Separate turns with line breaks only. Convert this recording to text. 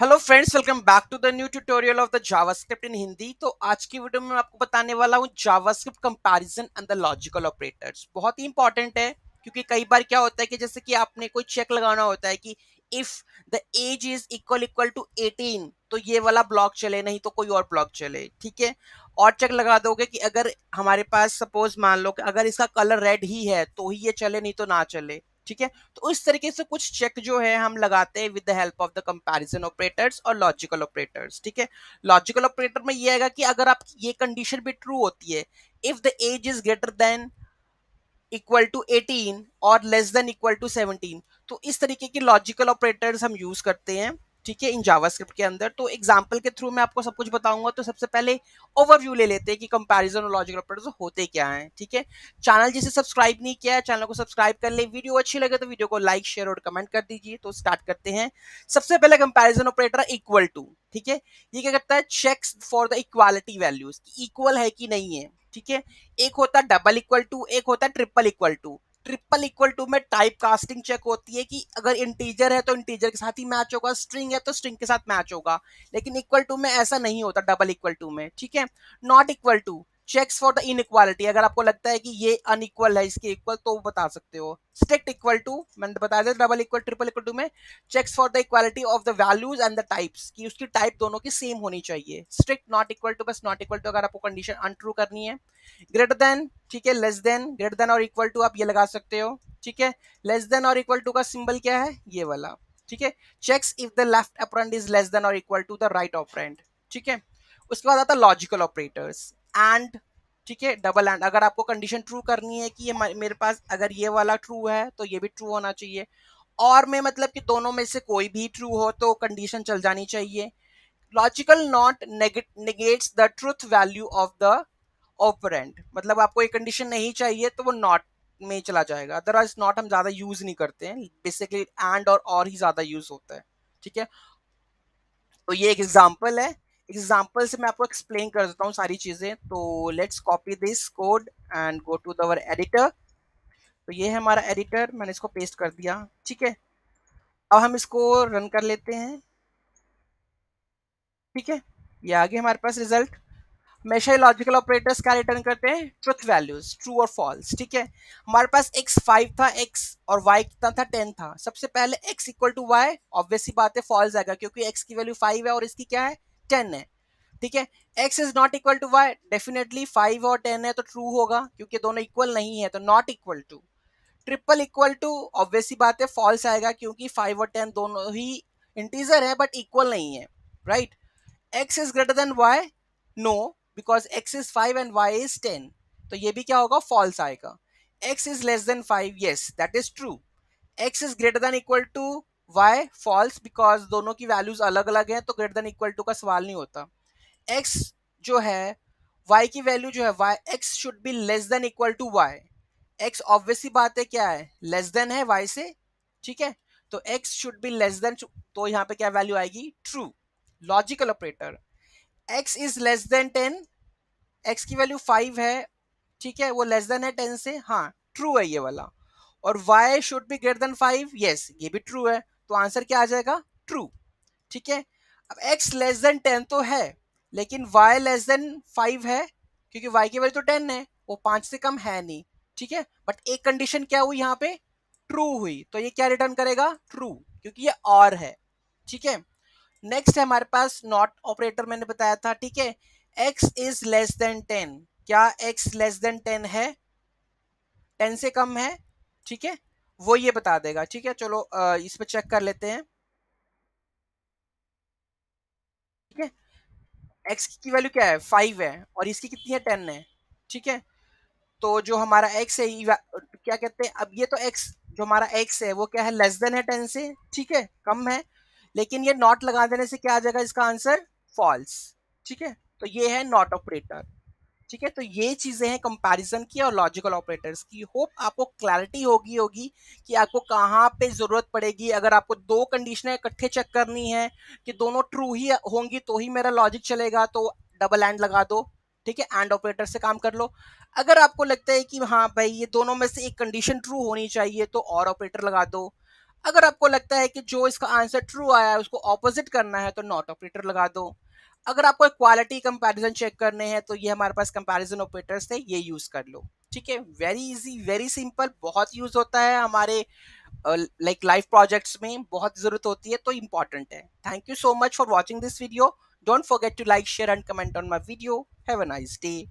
hello friends welcome back to the new tutorial of the JavaScript in Hindi तो आज की video में मैं आपको बताने वाला हूँ JavaScript comparison and the logical operators बहुत ही इंपॉर्टेंट है क्योंकि कई बार क्या होता है कि जैसे कि आपने कोई चेक लगाना होता है कि if the age is equal equal to eighteen तो ये वाला ब्लॉक चले नहीं तो कोई और ब्लॉक चले ठीक है और चेक लगा दोगे कि अगर हमारे पास सपोज मान लो कि अगर इसका कलर रेड ही है तो ही ये चले नहीं तो ना चले ठीक है तो इस तरीके से कुछ चेक जो है हम लगाते हैं with the help of the comparison operators और लॉजिकल ऑपरेटर्स ठीक है लॉजिकल ऑपरेटर में ये आएगा कि अगर आप ये कंडीशन भी ट्रू होती है if the age is greater than equal to 18 और लेस देन इक्वल टू 17 तो इस तरीके के लॉजिकल ऑपरेटर्स हम यूज करते हैं ठीक है इन जावास्क्रिप्ट के अंदर तो एग्जाम्पल के थ्रू मैं आपको सब कुछ बताऊंगा तो सबसे पहले ओवरव्यू ले लेते हैं कि कंपैरिजन और लॉजिकल ऑपरेटर्स होते क्या हैं ठीक है चैनल जिसे सब्सक्राइब नहीं किया है चैनल को सब्सक्राइब कर ले वीडियो अच्छी लगे तो वीडियो को लाइक शेयर और कमेंट कर दीजिए तो स्टार्ट करते हैं सबसे पहले कंपेरिजन ऑपरेटर इक्वल टू ठीक है ये क्या करता है checks for the equality values equal है कि नहीं है ठीक है एक होता है डबल इक्वल टू एक होता है triple equal to triple equal to में टाइप कास्टिंग चेक होती है कि अगर इंटीजर है तो इंटीजर के साथ ही मैच होगा स्ट्रिंग है तो स्ट्रिंग के साथ मैच होगा लेकिन इक्वल टू में ऐसा नहीं होता डबल इक्वल टू में ठीक है not equal to checks for the equality अगर आपको लगता है कि ये अनइक्वल है इसके इक्वल तो बता सकते हो स्ट्रिक्ट इक्वल टू मैंने तो बताया था double equal triple equal to में checks for the equality of the values and the types कि उसकी टाइप दोनों की सेम होनी चाहिए स्ट्रिक्ट नॉट इक्वल टू बस नॉट इक्वल टू अगर आपको कंडीशन अनट्रू करनी है ग्रेटर देन ठीक है लेस देन ग्रेटर देन और इक्वल टू आप ये लगा सकते हो ठीक है लेस देन और इक्वल टू का सिंबल क्या है ये वाला ठीक है checks if the left operand is less than और equal to the right operand ठीक है उसके बाद आता है लॉजिकल ऑपरेटर्स एंड ठीक है डबल एंड अगर आपको कंडीशन ट्रू करनी है कि ये मेरे पास अगर ये वाला ट्रू है तो ये भी ट्रू होना चाहिए और में मतलब कि दोनों में से कोई भी ट्रू हो तो कंडीशन चल जानी चाहिए logical not negates the truth value of the operand मतलब आपको ये कंडीशन नहीं चाहिए तो वो नॉट में चला जाएगा अदरवाइज नॉट हम ज़्यादा यूज़ नहीं करते हैं बेसिकली एंड और और ही ज़्यादा यूज़ होता है ठीक है तो ये एक एग्जाम्पल है एग्जाम्पल से मैं आपको एक्सप्लेन कर देता हूँ सारी चीज़ें तो let's copy this code and go to our editor तो ये है हमारा एडिटर मैंने इसको पेस्ट कर दिया ठीक है अब हम इसको रन कर लेते हैं ठीक है ये आ गया हमारे पास रिजल्ट हमेशा लॉजिकल ऑपरेटर्स क्या रिटर्न करते हैं ट्रुथ वैल्यूज ट्रू और फॉल्स ठीक है हमारे पास एक्स फाइव था एक्स और वाई कितना था टेन था सबसे पहले X equal to Y obviously बात है फॉल्स आएगा क्योंकि एक्स की वैल्यू फाइव है और इसकी क्या है टेन है ठीक है x is not equal to Y definitely five और टेन है तो ट्रू होगा क्योंकि दोनों इक्वल नहीं है तो not equal to triple equal to obviously बात है फॉल्स आएगा क्योंकि फाइव और टेन दोनों ही इंटीजर है बट इक्वल नहीं है right X is greater than Y no because X is five and Y is ten तो ये भी क्या होगा फॉल्स आएगा X is less than five yes that is true X is greater than equal to Y false because दोनों की values अलग अलग हैं तो ग्रेटर देन इक्वल टू का सवाल नहीं होता एक्स जो है वाई की वैल्यू जो है Y X should be less than equal to Y X obviously बात है क्या है लेस देन है वाई से ठीक है तो X should be less than तो यहाँ पे क्या वैल्यू आएगी true logical operator X is less than ten X की वैल्यू फाइव है ठीक है वो लेस देन है टेन से हाँ ट्रू है ये वाला और Y should be greater than five yes ये भी ट्रू है तो आंसर क्या आ जाएगा ट्रू ठीक है अब x लेस देन टेन तो है लेकिन y लेस देन फाइव है क्योंकि y की वैल्यू तो टेन है वो पाँच से कम है नहीं ठीक है बट एक कंडीशन क्या हुई यहाँ पे ट्रू हुई तो ये क्या रिटर्न करेगा ट्रू क्योंकि ये और है ठीक है नेक्स्ट है हमारे पास नॉट ऑपरेटर मैंने बताया था ठीक है x is less than ten क्या x लेस देन टेन है टेन से कम है ठीक है वो ये बता देगा ठीक है चलो इस पर चेक कर लेते हैं ठीक है एक्स की वैल्यू क्या है फाइव है और इसकी कितनी है टेन है ठीक है तो जो हमारा एक्स है क्या कहते हैं अब ये तो एक्स जो हमारा एक्स है वो क्या है लेस देन है टेन से ठीक है कम है लेकिन ये नॉट लगा देने से क्या आ जाएगा इसका आंसर फॉल्स ठीक है तो ये है नॉट ऑपरेटर ठीक है तो ये चीज़ें हैं कंपैरिजन की और लॉजिकल ऑपरेटर्स की होप आपको क्लैरिटी होगी होगी कि आपको कहाँ पे ज़रूरत पड़ेगी अगर आपको दो कंडीशनें इकट्ठे चेक करनी है कि दोनों ट्रू ही होंगी तो ही मेरा लॉजिक चलेगा तो डबल एंड लगा दो ठीक है एंड ऑपरेटर से काम कर लो अगर आपको लगता है कि हाँ भाई ये दोनों में से एक कंडीशन ट्रू होनी चाहिए तो और ऑपरेटर लगा दो अगर आपको लगता है कि जो इसका आंसर ट्रू आया है उसको ऑपोजिट करना है तो नॉट ऑपरेटर लगा दो अगर आपको क्वालिटी कंपैरिजन चेक करने हैं तो ये हमारे पास कंपैरिजन ऑपरेटर्स थे ये यूज़ कर लो ठीक है वेरी इजी वेरी सिंपल बहुत यूज़ होता है हमारे लाइक लाइफ प्रोजेक्ट्स में बहुत ज़रूरत होती है तो इम्पॉर्टेंट है thank you so much for watching this video don't forget to like share and comment on my video have a nice day